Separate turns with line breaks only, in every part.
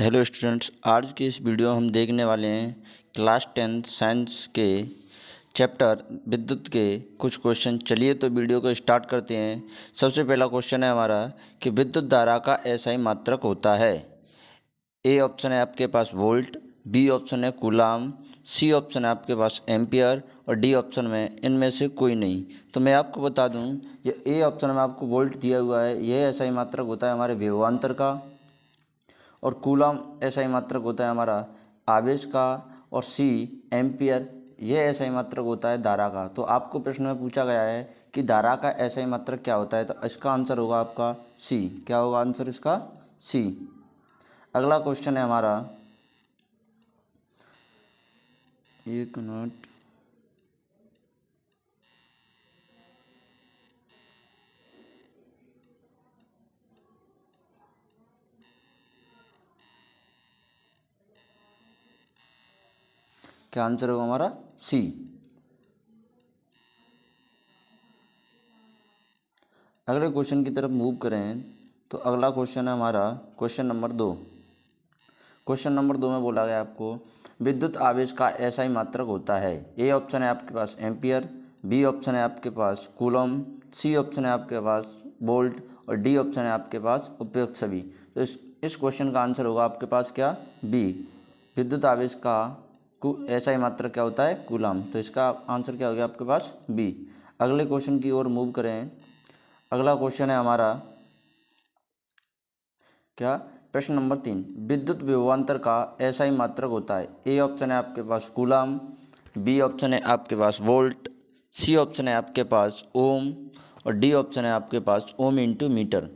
hello students आज की इस वीडियो हम देखने वाले हैं क्लास टेंथ साइंस के चैप्टर विद्युत के कुछ क्वेश्चन चलिए तो वीडियो को स्टार्ट करते हैं सबसे पहला क्वेश्चन है हमारा कि विद्युत धारा का ऐसा ही मात्रक होता है ए ऑप्शन है आपके पास वोल्ट बी ऑप्शन है कुलाम सी ऑप्शन है आपके पास एम्पियर और डी ऑप्शन में इनमें से कोई नहीं तो मैं आपको बता दूँ ये ए ऑप्शन में आपको वोल्ट दिया हुआ है यह ऐसा ही मात्रक होता है हमारे व्यवान्तर का और कूलम ऐसा ही मात्रक होता है हमारा आवेश का और सी एम्पियर यह ऐसा ही मात्रक होता है धारा का तो आपको प्रश्न में पूछा गया है कि धारा का ऐसा ही मात्रक क्या होता है तो इसका आंसर होगा आपका सी क्या होगा आंसर इसका सी अगला क्वेश्चन है हमारा एक मिनट क्या आंसर होगा हमारा सी अगले क्वेश्चन की तरफ मूव करें तो अगला क्वेश्चन है हमारा क्वेश्चन नंबर दो क्वेश्चन नंबर दो में बोला गया आपको विद्युत आवेश का ऐसा ही मात्रक होता है ए ऑप्शन है आपके पास एम्पियर बी ऑप्शन है आपके पास कूलम सी ऑप्शन है आपके पास बोल्ट और डी ऑप्शन है आपके पास उपयुक्त सभी तो इस इस क्वेश्चन का आंसर होगा आपके पास क्या बी विद्युत आवेश का ऐसा ही मात्र क्या होता है कूलाम तो इसका आंसर क्या हो गया आपके पास बी अगले क्वेश्चन की ओर मूव करें अगला क्वेश्चन है हमारा क्या प्रश्न नंबर तीन विद्युत विभवान्तर का ऐसा ही मात्रक होता है ए ऑप्शन है आपके पास कूलाम बी ऑप्शन है आपके पास वोल्ट सी ऑप्शन है आपके पास ओम और डी ऑप्शन है आपके पास ओम इंटू मीटर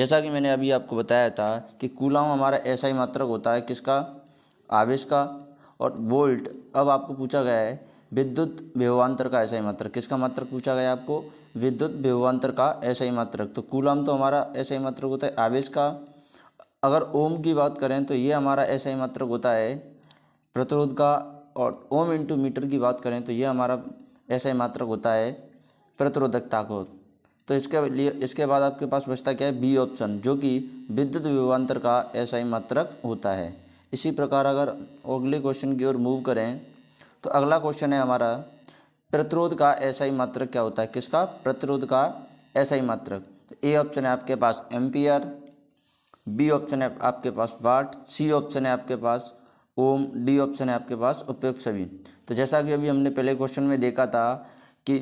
जैसा कि मैंने अभी आपको बताया था कि कूलाम हमारा ऐसा ही मात्रक होता है किसका आवेश का और वोल्ट अब आपको पूछा गया है विद्युत व्यवहान्तर का ऐसा ही मात्रक किसका मात्रक पूछा गया आपको विद्युत व्यवहान्तर का ऐसा ही मात्रक तो कूलम तो हमारा ऐसा ही मात्रक होता है आवेश का अगर ओम की बात करें तो ये हमारा ऐसा ही मात्रक होता है प्रतिरोध का और ओम इंटू मीटर की बात करें तो ये हमारा ऐसा ही मात्रक होता है प्रतिरोधकता को तो इसके लिए इसके बाद आपके पास बचता क्या है बी ऑप्शन जो कि विद्युत व्यवहान्तर का ऐसा ही मात्रक होता है इसी प्रकार अगर अगले क्वेश्चन की ओर मूव करें तो अगला क्वेश्चन है हमारा प्रतिरोध का ऐसा ही मात्रक क्या होता है किसका प्रतिरोध का ऐसा ही मात्रक तो ए ऑप्शन है आपके पास एम्पियर बी ऑप्शन है आपके पास वाट सी ऑप्शन है आपके पास ओम डी ऑप्शन है आपके पास उपयुक्त सभी तो जैसा कि अभी हमने पहले क्वेश्चन में देखा था कि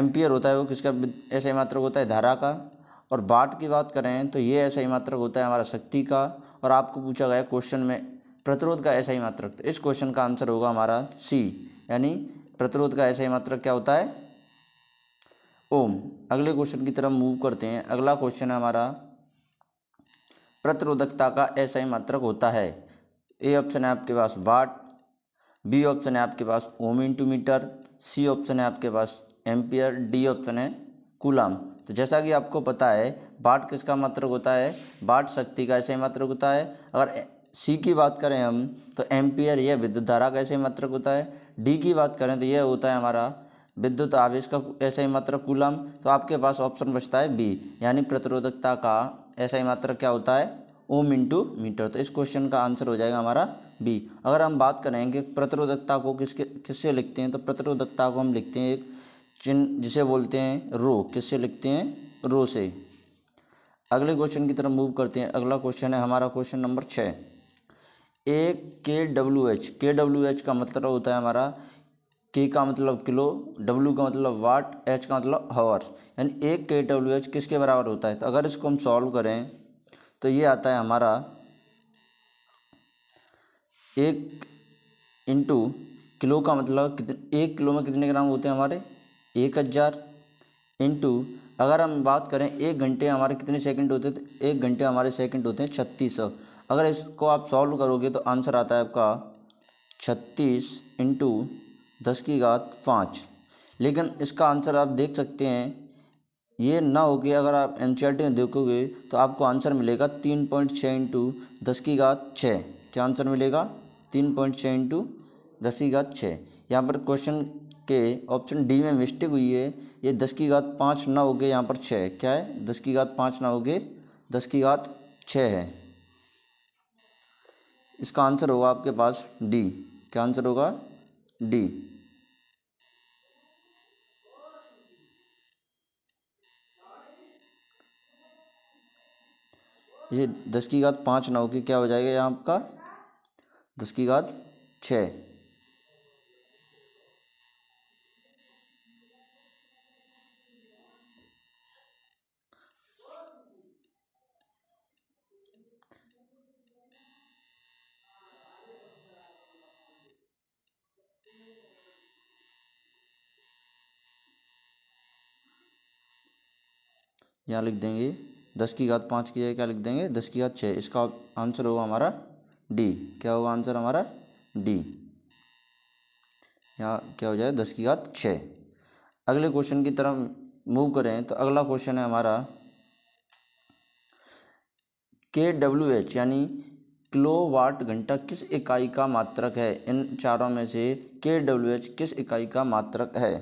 एम्पियर होता है वो किसका ऐसा ही मात्रक होता है धारा का और बाट की बात करें तो ये ऐसा ही मात्रक होता है हमारा शक्ति का और आपको पूछा गया क्वेश्चन में प्रतिरोध का ऐसा ही मात्रक तो इस क्वेश्चन का आंसर होगा हमारा सी यानी प्रतिरोध का ऐसा ही मात्रक क्या होता है ओम अगले क्वेश्चन की तरफ मूव करते हैं अगला क्वेश्चन है हमारा प्रतिरोधकता का ऐसा ही मात्रक होता है ए ऑप्शन है आपके पास वाट बी ऑप्शन है आपके पास ohm into metre C option है आपके पास एम्पियर डी ऑप्शन है कुलाम तो जैसा कि आपको पता है बाट किसका मात्रक होता है बाट शक्ति का ऐसा ही मात्रक होता है अगर सी की बात करें हम तो एम्पियर यह विद्युत धारा का ऐसे मात्रक होता है डी की बात करें तो यह होता है हमारा विद्युत आवेश का ऐसा ही मात्रक कूलम तो आपके पास ऑप्शन बचता है बी यानी प्रतिरोधकता का ऐसा ही मात्रक क्या होता है ओम इंटू मीटर तो इस क्वेश्चन का आंसर हो जाएगा हमारा बी अगर हम बात करें कि प्रतिरोधकता को किसके किससे लिखते हैं तो प्रतिरोधकता को हम लिखते हैं एक चिन्ह जिसे बोलते हैं रो किससे लिखते हैं रो से अगले क्वेश्चन की तरफ मूव करते हैं अगला क्वेश्चन है हमारा क्वेश्चन नंबर छः A K W H K W H का मतलब होता है हमारा के का मतलब किलो डब्ल्यू का मतलब वाट एच का मतलब हवर यानी एक के डब्ल्यू एच किसके बराबर होता है तो अगर इसको हम सॉल्व करें तो ये आता है हमारा एक इंटू किलो का मतलब कितने एक किलो में कितने ग्राम होते हैं हमारे एक हज़ार इंटू अगर हम बात करें एक घंटे हमारे कितने सेकंड होते हैं तो एक घंटे हमारे सेकंड होते हैं छत्तीस सौ अगर इसको आप सॉल्व करोगे तो आंसर आता है आपका छत्तीस इंटू दस की घात पाँच लेकिन इसका आंसर आप देख सकते हैं ये ना हो कि अगर आप एन में देखोगे तो आपको आंसर मिलेगा तीन पॉइंट छः इंटू दस की घात छः क्या आंसर मिलेगा तीन पॉइंट छः इंटू दस की घात छः यहाँ पर क्वेश्चन के ऑप्शन डी में मिस्टेक हुई है ये दस की घात पाँच ना हो गए यहाँ पर छः क्या है दस की घात पाँच ना हो गए दस की घात छः है इसका आंसर होगा आपके पास डी क्या आंसर होगा डी ये दस की घात पाँच नौ की क्या हो जाएगा यहाँ आपका दस की घात छः यहाँ लिख देंगे दस की घात पाँच की जगह क्या लिख देंगे दस की घात छः इसका आंसर होगा हमारा डी क्या होगा आंसर हमारा डी यहाँ क्या हो जाए दस की घात छः अगले क्वेश्चन की तरफ मूव करें तो अगला क्वेश्चन है हमारा के डब्ल्यू एच यानी किलो वाट घंटा किस इकाई का मात्रक है इन चारों में से के डब्ल्यू एच किस इकाई का मात्रक है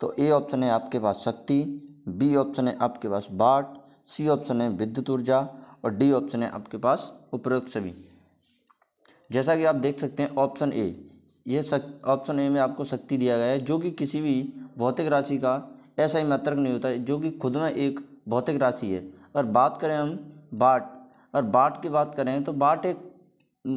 तो ए ऑप्शन है आपके पास शक्ति बी ऑप्शन है आपके पास बाट सी ऑप्शन है विद्युत ऊर्जा और डी ऑप्शन है आपके पास उपरोक्त सभी जैसा कि आप देख सकते हैं ऑप्शन ए ये ऑप्शन ए में आपको शक्ति दिया गया है जो कि किसी भी भौतिक राशि का ऐसा ही मात्रक नहीं होता जो कि खुद में एक भौतिक राशि है और बात करें हम बाट और बाट की बात करें तो बाट एक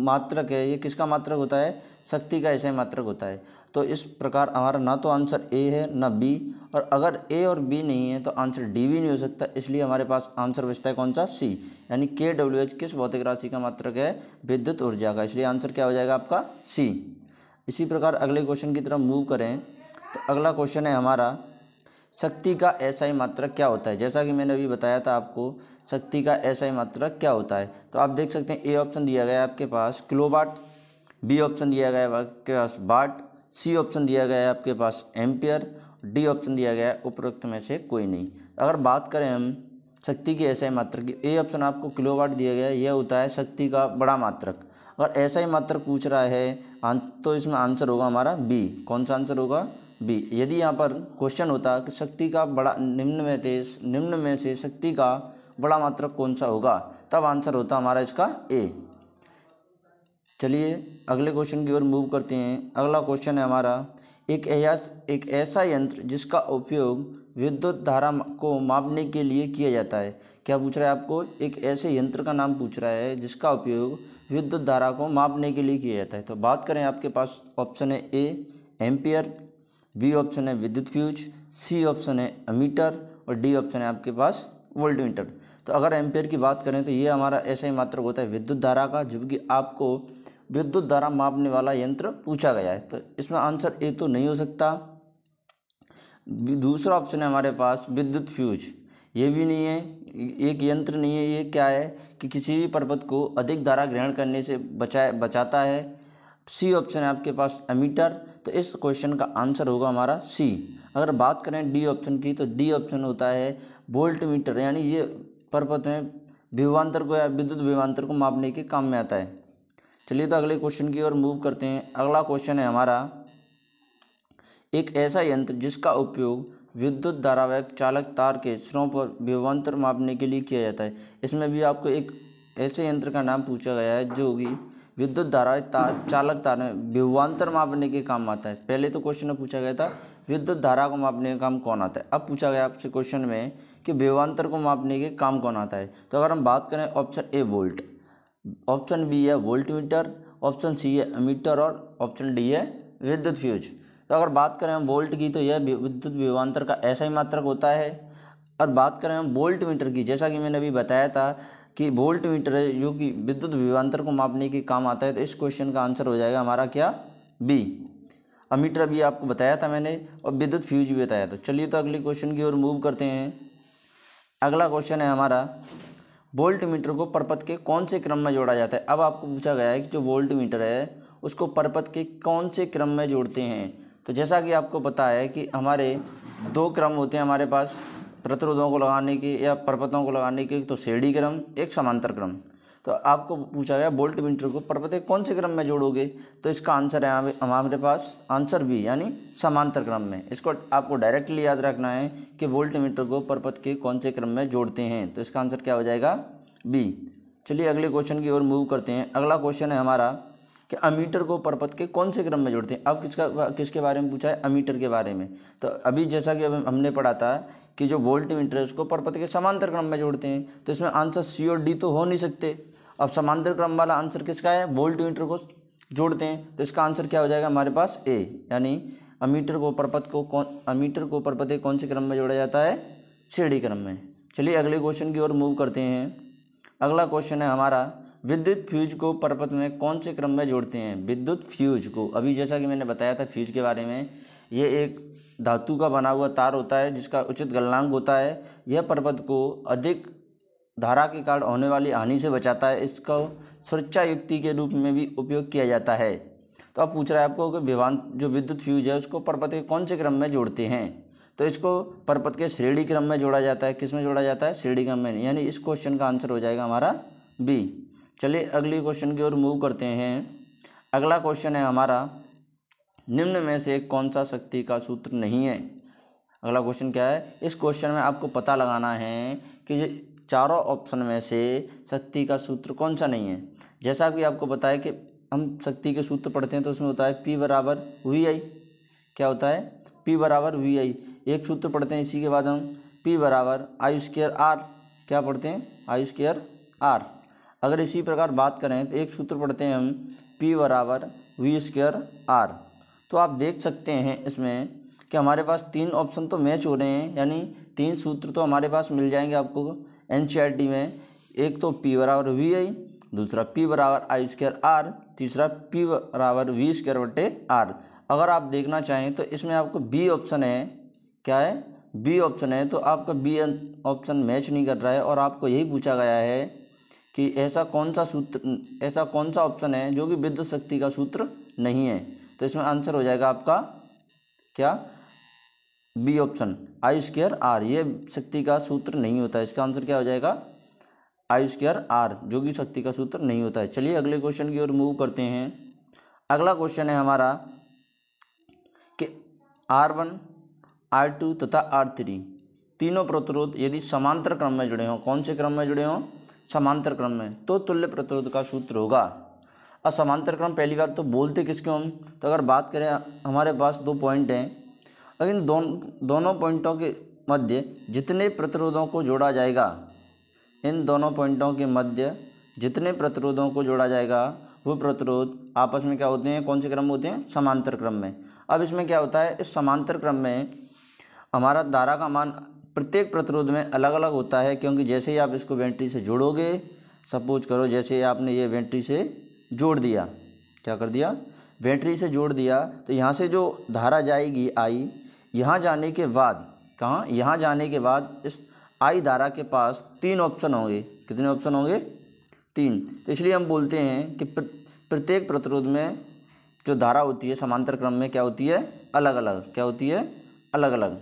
मात्रक है ये किसका मात्रक होता है शक्ति का ऐसा ही मात्रक होता है तो इस प्रकार हमारा ना तो आंसर ए है ना बी और अगर ए और बी नहीं है तो आंसर डी भी नहीं हो सकता इसलिए हमारे पास आंसर बचता है कौन सा सी यानी के डब्ल्यू एच किस भौतिक राशि का मात्रक है विद्युत ऊर्जा का इसलिए आंसर क्या हो जाएगा आपका सी इसी प्रकार अगले क्वेश्चन की तरफ मूव करें तो अगला क्वेश्चन है हमारा शक्ति का ऐसा ही मात्रक क्या होता है जैसा कि मैंने अभी बताया था आपको शक्ति का ऐसा ही मात्रक क्या होता है तो आप देख सकते हैं ए ऑप्शन दिया गया है आपके पास किलोवाट बी ऑप्शन दिया गया है आपके पास बाट सी ऑप्शन दिया गया है आपके पास एम्पियर डी ऑप्शन दिया गया है उपरोक्त में से कोई नहीं अगर बात करें हम शक्ति की ऐसा ही मात्रक की ए ऑप्शन आपको किलोवाट दिया गया है यह होता है शक्ति का बड़ा मात्रक अगर ऐसा ही मात्रक पूछ रहा है तो इसमें आंसर होगा हमारा बी कौन सा आंसर होगा बी यदि यहाँ पर क्वेश्चन होता कि शक्ति का बड़ा निम्न में तेज निम्न में से शक्ति का बड़ा मात्रक कौन सा होगा तब आंसर होता हमारा इसका ए चलिए अगले क्वेश्चन की ओर मूव करते हैं अगला क्वेश्चन है हमारा एक एक ऐसा यंत्र जिसका उपयोग विद्युत धारा को मापने के लिए किया जाता है क्या पूछ रहा है आपको एक ऐसे यंत्र का नाम पूछ रहा है जिसका उपयोग विद्युत धारा को मापने के लिए किया जाता है तो बात करें आपके पास ऑप्शन है ए एम्पियर बी ऑप्शन है विद्युत फ्यूज सी ऑप्शन है अमीटर और डी ऑप्शन है आपके पास वोल्ट मीटर तो अगर एम्पियर की बात करें तो ये हमारा ऐसा ही मात्र होता है विद्युत धारा का जबकि आपको विद्युत धारा मापने वाला यंत्र पूछा गया है तो इसमें आंसर ए तो नहीं हो सकता दूसरा ऑप्शन है हमारे पास विद्युत फ्यूज ये भी नहीं है एक यंत्र नहीं है ये क्या है कि किसी भी पर्वत को अधिक धारा ग्रहण करने से बचाए बचाता है सी ऑप्शन है आपके पास एमीटर तो इस क्वेश्चन का आंसर होगा हमारा सी अगर बात करें डी ऑप्शन की तो डी ऑप्शन होता है वोल्ट मीटर यानी ये पर्वत में विभवान्तर को या विद्युत विभवान्तर को मापने के काम में आता है चलिए तो अगले क्वेश्चन की ओर मूव करते हैं अगला क्वेश्चन है हमारा एक ऐसा यंत्र जिसका उपयोग विद्युत धारावाहिक चालक तार के स्रों पर विभवान्तर मापने के लिए किया जाता है इसमें भी आपको एक ऐसे यंत्र का नाम पूछा गया है जो कि विद्युत धारावाहिक तार चालक तार में विभवान्तर मापने के काम आता है पहले तो क्वेश्चन में पूछा गया था विद्युत धारा को मापने का काम कौन आता है अब पूछा गया आपसे क्वेश्चन में कि विभवान्तर को मापने के काम कौन आता है तो अगर हम बात करें option A volt option B है वोल्ट ऑप्शन सी है मीटर और ऑप्शन डी है विद्युत फ्यूज तो अगर बात करें हम वोल्ट की तो यह विद्युत विवांतर का ऐसा ही मात्रक होता है और बात करें हम वोल्ट मीटर की जैसा कि मैंने अभी बताया था कि वोल्ट मीटर है जो कि विद्युत विभवान्तर को मापने के काम आता है तो इस क्वेश्चन का आंसर हो जाएगा हमारा क्या बी अमीटर भी आपको बताया था मैंने और विद्युत फ्यूज भी बताया था चलिए तो अगले क्वेश्चन की ओर मूव करते हैं अगला क्वेश्चन है हमारा वोल्ट मीटर को परपथ के कौन से क्रम में जोड़ा जाता है अब आपको पूछा गया है कि जो वोल्ट मीटर है उसको परपथ के कौन से क्रम में जोड़ते हैं तो जैसा कि आपको पता है कि हमारे दो क्रम होते हैं हमारे पास प्रतिरोधों को लगाने के या परपथों को लगाने के तो श्रेणी क्रम एक समांतर क्रम तो आपको पूछा गया बोल्ट विंटर को पर्वत कौन से क्रम में जोड़ोगे तो इसका आंसर है हमारे पास आंसर भी यानी समांतर क्रम में इसको आपको डायरेक्टली याद रखना है कि बोल्ट विंटर को पर्वत के कौन से क्रम में जोड़ते हैं तो इसका आंसर क्या हो जाएगा बी चलिए अगले क्वेश्चन की ओर मूव करते हैं अगला क्वेश्चन है हमारा कि अमीटर को पर्पत के कौन से क्रम में जोड़ते हैं अब किसका किसके बारे में पूछा है अमीटर के बारे में तो अभी जैसा कि अभी हमने पढ़ा था कि जो वोल्ट मीटर है उसको पर्पत के समांतर क्रम में जोड़ते हैं तो इसमें आंसर सी और डी तो हो नहीं सकते अब समांतर क्रम वाला आंसर किसका है बोल्ट मीटर को जोड़ते हैं तो इसका आंसर क्या हो जाएगा हमारे पास ए यानी अमीटर को परपथ को कौन अमीटर को परपथ कौन से क्रम में जोड़ा जाता है सीढ़ी क्रम में चलिए अगले क्वेश्चन की ओर मूव करते हैं अगला क्वेश्चन है हमारा विद्युत फ्यूज को परपथ में कौन से क्रम में जोड़ते हैं विद्युत फ्यूज को अभी जैसा कि मैंने बताया था फ्यूज के बारे में ये एक धातु का बना हुआ तार होता है जिसका उचित गलनांक होता है यह पर्वत को अधिक धारा के कारण होने वाली हानि से बचाता है इसको सुरक्षा युक्ति के रूप में भी उपयोग किया जाता है तो अब पूछ रहा है आपको कि विवान जो विद्युत फ्यूज है उसको पर्वत के कौन से क्रम में जोड़ते हैं तो इसको पर्वत के श्रेणी क्रम में जोड़ा जाता है किस में जोड़ा जाता है श्रेणी क्रम में यानी इस क्वेश्चन का आंसर हो जाएगा हमारा बी चलिए अगले क्वेश्चन की ओर मूव करते हैं अगला क्वेश्चन है हमारा निम्न में से कौन सा शक्ति का सूत्र नहीं है अगला क्वेश्चन क्या है इस क्वेश्चन में आपको पता लगाना है कि चारों ऑप्शन में से शक्ति का सूत्र कौन सा नहीं है जैसा कि आपको बताया कि हम शक्ति के सूत्र पढ़ते हैं तो उसमें होता है पी बराबर वी आई क्या होता है पी बराबर वी आई एक सूत्र पढ़ते हैं इसी के बाद हम पी बराबर आयु स्केयर आर क्या पढ़ते हैं आयु स्केयर आर अगर इसी प्रकार बात करें तो एक सूत्र पढ़ते हैं हम पी बराबर वी स्केयर आर तो आप देख सकते हैं इसमें कि हमारे पास तीन ऑप्शन तो मैच हो रहे हैं यानी तीन सूत्र तो हमारे पास मिल जाएंगे आपको एन में एक तो पी बराबर वी आई दूसरा पी बराबर आई स्क्र आर तीसरा पी बराबर वी स्क्र बटे आर अगर आप देखना चाहें तो इसमें आपको बी ऑप्शन है क्या है बी ऑप्शन है तो आपका बी ऑप्शन मैच नहीं कर रहा है और आपको यही पूछा गया है कि ऐसा कौन सा सूत्र ऐसा कौन सा ऑप्शन है जो कि विद्युत शक्ति का सूत्र नहीं है तो इसमें आंसर हो जाएगा आपका क्या B option I square R ये शक्ति का सूत्र नहीं होता है इसका आंसर क्या हो जाएगा आई स्क्र आर जो कि शक्ति का सूत्र नहीं होता है चलिए अगले क्वेश्चन की ओर मूव करते हैं अगला क्वेश्चन है हमारा कि आर वन आर टू तथा आर थ्री तीनों प्रतिरोध यदि समांतर क्रम में जुड़े हों कौन से क्रम में जुड़े हों समांतर क्रम में तो तुल्य प्रतिरोध का सूत्र होगा और समांतर क्रम पहली बात तो बोलते किसके हम तो अगर बात करें हमारे पास दो पॉइंट हैं अब इन दोनों दोनों पॉइंटों के मध्य जितने प्रतिरोधों को जोड़ा जाएगा इन दोनों पॉइंटों के मध्य जितने प्रतिरोधों को जोड़ा जाएगा वो प्रतिरोध आपस में क्या होते हैं कौन से क्रम में होते हैं समांतर क्रम में अब इसमें क्या होता है इस समांतर क्रम में हमारा धारा का मान प्रत्येक प्रतिरोध में अलग अलग होता है क्योंकि जैसे ही आप इसको वेंट्री से जोड़ोगे सपोज करो जैसे ही आपने ये वेंट्री से जोड़ दिया क्या कर दिया वेंट्री से जोड़ दिया तो यहाँ से जो धारा जाएगी आई यहाँ जाने के बाद कहाँ यहाँ जाने के बाद इस आई धारा के पास तीन ऑप्शन होंगे कितने ऑप्शन होंगे तीन तो इसलिए हम बोलते हैं कि प्रत्येक प्रतिरोध में जो धारा होती है समांतर क्रम में क्या होती है अलग अलग क्या होती है अलग अलग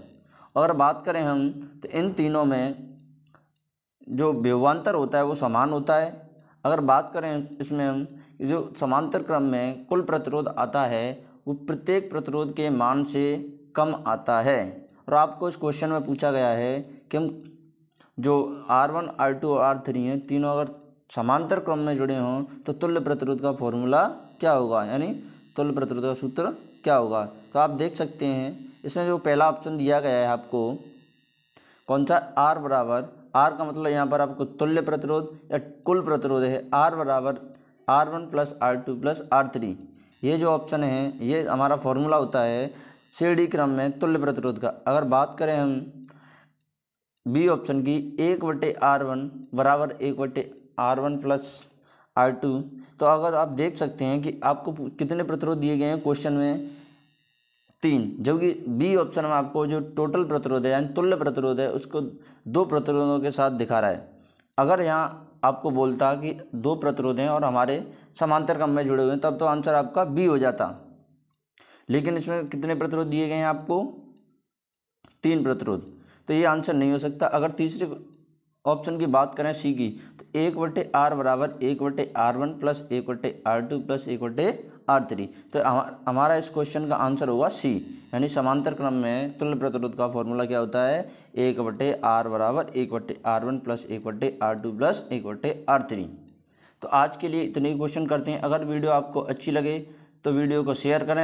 अगर बात करें हम तो इन तीनों में जो व्यवान्तर होता है वो समान होता है अगर बात करें इसमें हम जो समांतर क्रम में कुल प्रतिरोध आता है वो प्रत्येक प्रतिरोध के मान से कम आता है और आपको इस क्वेश्चन में पूछा गया है कि हम जो आर वन आर टू और आर थ्री हैं तीनों अगर समांतर क्रम में जुड़े हों तो तुल्य प्रतिरोध का फॉर्मूला क्या होगा यानी तुल्य प्रतिरोध का सूत्र क्या होगा तो आप देख सकते हैं इसमें जो पहला ऑप्शन दिया गया है आपको कौन सा आर बराबर आर का मतलब यहाँ पर आपको तुल्य प्रतिरोध या कुल प्रतिरोध है आर बराबर R one plus R two plus R three ये जो ऑप्शन है ये हमारा फॉर्मूला होता है सीढ़ी क्रम में तुल्य प्रतिरोध का अगर बात करें हम बी ऑप्शन की एक बटे आर वन बराबर एक बटे R one plus R two तो अगर आप देख सकते हैं कि आपको कितने प्रतिरोध दिए गए हैं क्वेश्चन में तीन जबकि बी ऑप्शन में आपको जो टोटल प्रतिरोध है यानी तुल्य प्रतिरोध है उसको दो प्रतिरोधों के साथ दिखा रहा है अगर यहाँ आपको बोलता कि दो प्रतिरोध हैं और हमारे समांतर क्रम में जुड़े हुए हैं तब तो आंसर आपका बी हो जाता लेकिन इसमें कितने प्रतिरोध दिए गए हैं आपको तीन प्रतिरोध तो ये आंसर नहीं हो सकता अगर तीसरे ऑप्शन की बात करें सी की तो एक बटे आर बराबर एक बटे आर वन प्लस एक बटे आर टू प्लस एक बटे आर थ्री तो हमारा इस क्वेश्चन का आंसर होगा सी यानी समांतर क्रम में तुल्य प्रतिरोध का फॉर्मूला क्या होता है एक बटे आर बराबर एक बटे आर वन प्लस एक बटे आर टू प्लस एक बटे आर थ्री तो आज के लिए इतने ही क्वेश्चन करते हैं अगर वीडियो आपको अच्छी लगे तो वीडियो को शेयर करें